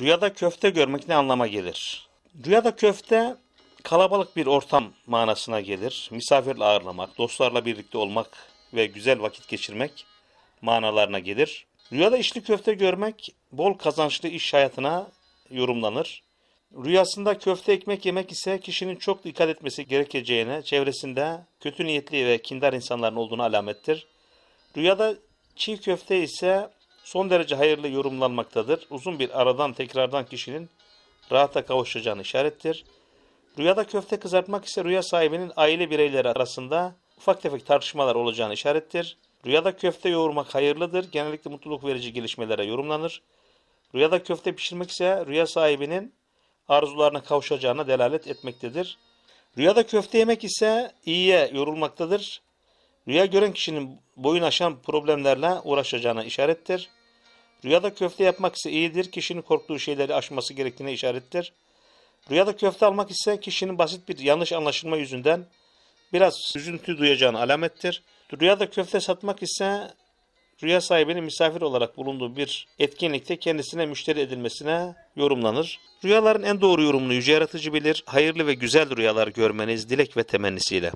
Rüyada köfte görmek ne anlama gelir? Rüyada köfte kalabalık bir ortam manasına gelir. Misafirle ağırlamak, dostlarla birlikte olmak ve güzel vakit geçirmek manalarına gelir. Rüyada içli köfte görmek bol kazançlı iş hayatına yorumlanır. Rüyasında köfte ekmek yemek ise kişinin çok dikkat etmesi gerekeceğine, çevresinde kötü niyetli ve kindar insanların olduğunu alamettir. Rüyada çiğ köfte ise son derece hayırlı yorumlanmaktadır. Uzun bir aradan tekrardan kişinin rahata kavuşacağını işarettir. Rüyada köfte kızartmak ise rüya sahibinin aile bireyleri arasında ufak tefek tartışmalar olacağını işarettir. Rüyada köfte yoğurmak hayırlıdır. Genellikle mutluluk verici gelişmelere yorumlanır. Rüyada köfte pişirmek ise rüya sahibinin arzularına kavuşacağına delalet etmektedir. Rüyada köfte yemek ise iyiye yorulmaktadır. Rüya gören kişinin boyun aşan problemlerle uğraşacağına işarettir. Rüyada köfte yapmak ise iyidir, kişinin korktuğu şeyleri aşması gerektiğine işarettir. Rüyada köfte almak ise kişinin basit bir yanlış anlaşılma yüzünden biraz üzüntü duyacağını alamettir. Rüyada köfte satmak ise rüya sahibinin misafir olarak bulunduğu bir etkinlikte kendisine müşteri edilmesine yorumlanır. Rüyaların en doğru yorumunu yüce yaratıcı bilir, hayırlı ve güzel rüyalar görmeniz dilek ve temennisiyle.